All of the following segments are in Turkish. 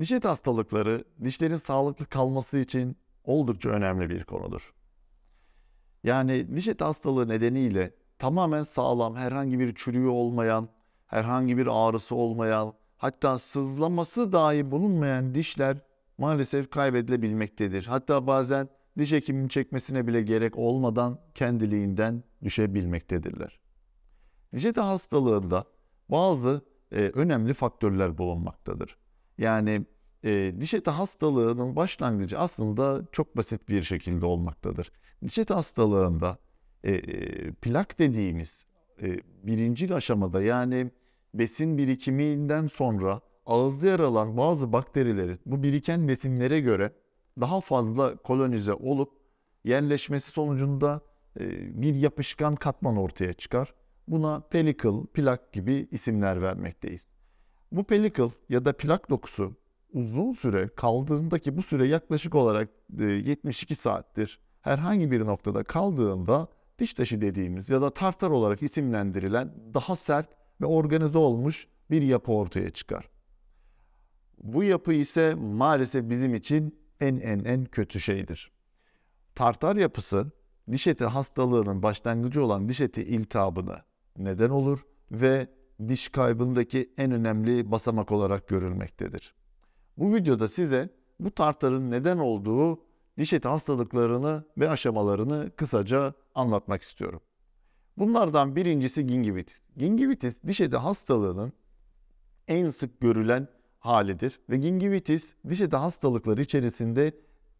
Dişet hastalıkları dişlerin sağlıklı kalması için oldukça önemli bir konudur. Yani dişet hastalığı nedeniyle tamamen sağlam, herhangi bir çürüğü olmayan, herhangi bir ağrısı olmayan, hatta sızlaması dahi bulunmayan dişler maalesef kaybedilebilmektedir. Hatta bazen diş hekiminin çekmesine bile gerek olmadan kendiliğinden düşebilmektedirler. Dijeta hastalığında bazı e, önemli faktörler bulunmaktadır. Yani e, diş eti hastalığının başlangıcı aslında çok basit bir şekilde olmaktadır. Diş eti hastalığında e, e, plak dediğimiz e, birinci aşamada yani besin birikiminden sonra ağızda yer alan bazı bakterilerin bu biriken besinlere göre daha fazla kolonize olup yerleşmesi sonucunda e, bir yapışkan katman ortaya çıkar. Buna pellicle, plak gibi isimler vermekteyiz. Bu pellicle ya da plak dokusu uzun süre kaldığındaki bu süre yaklaşık olarak 72 e, saattir. Herhangi bir noktada kaldığında diş taşı dediğimiz ya da tartar olarak isimlendirilen daha sert ve organize olmuş bir yapı ortaya çıkar. Bu yapı ise maalesef bizim için en en en kötü şeydir. Tartar yapısı diş eti hastalığının başlangıcı olan diş eti iltihabına neden olur ve diş kaybındaki en önemli basamak olarak görülmektedir. Bu videoda size bu tartarın neden olduğu diş eti hastalıklarını ve aşamalarını kısaca anlatmak istiyorum. Bunlardan birincisi gingivitis. Gingivitis diş eti hastalığının en sık görülen halidir ve gingivitis diş eti hastalıkları içerisinde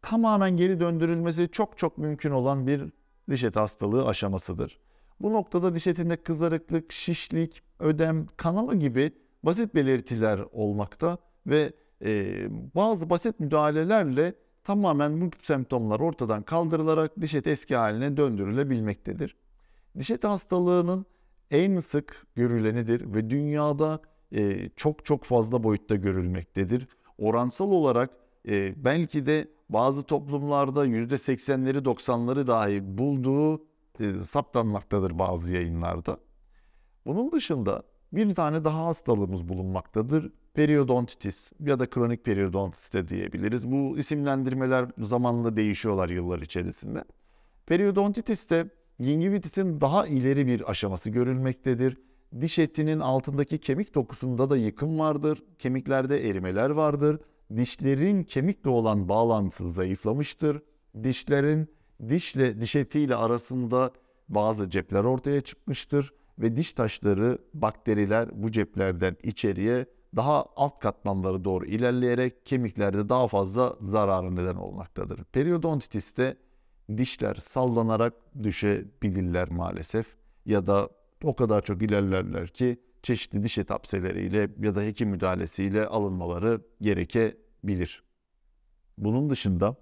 tamamen geri döndürülmesi çok çok mümkün olan bir diş eti hastalığı aşamasıdır. Bu noktada diş etinde kızarıklık, şişlik, ödem, kanama gibi basit belirtiler olmakta ve e, bazı basit müdahalelerle tamamen bu semptomlar ortadan kaldırılarak diş et eski haline döndürülebilmektedir. Diş et hastalığının en sık görülenidir ve dünyada e, çok çok fazla boyutta görülmektedir. Oransal olarak e, belki de bazı toplumlarda %80'leri 90'ları dahi bulduğu e, saptanmaktadır bazı yayınlarda. Bunun dışında bir tane daha hastalığımız bulunmaktadır. Periodontitis ya da kronik periodontitis de diyebiliriz. Bu isimlendirmeler zamanla değişiyorlar yıllar içerisinde. de gingivitis'in daha ileri bir aşaması görülmektedir. Diş etinin altındaki kemik dokusunda da yıkım vardır. Kemiklerde erimeler vardır. Dişlerin kemikle olan bağlantısı zayıflamıştır. Dişlerin dişle diş etiyle arasında bazı cepler ortaya çıkmıştır ve diş taşları bakteriler bu ceplerden içeriye daha alt katmanları doğru ilerleyerek kemiklerde daha fazla zarara neden olmaktadır. Periodontitiste dişler sallanarak düşebilirler maalesef ya da o kadar çok ilerlerler ki çeşitli diş etapseleriyle ya da hekim müdahalesiyle alınmaları gerekebilir. Bunun dışında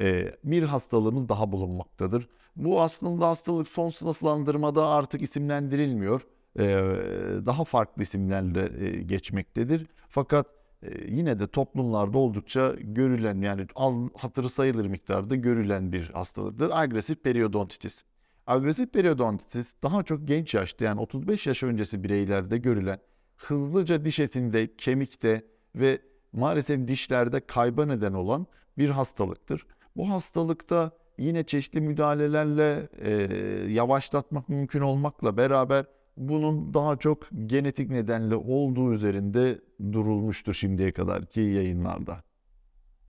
ee, bir hastalığımız daha bulunmaktadır. Bu aslında hastalık son sınıflandırmada artık isimlendirilmiyor. Ee, daha farklı isimlerle e, geçmektedir. Fakat e, yine de toplumlarda oldukça görülen yani az hatırı sayılır miktarda görülen bir hastalıktır. Agresif periodontitis. Agresif periodontitis daha çok genç yaşta yani 35 yaş öncesi bireylerde görülen hızlıca diş etinde, kemikte ve maalesef dişlerde kayba neden olan bir hastalıktır. Bu hastalıkta yine çeşitli müdahalelerle e, yavaşlatmak mümkün olmakla beraber bunun daha çok genetik nedenle olduğu üzerinde durulmuştur şimdiye kadar ki yayınlarda.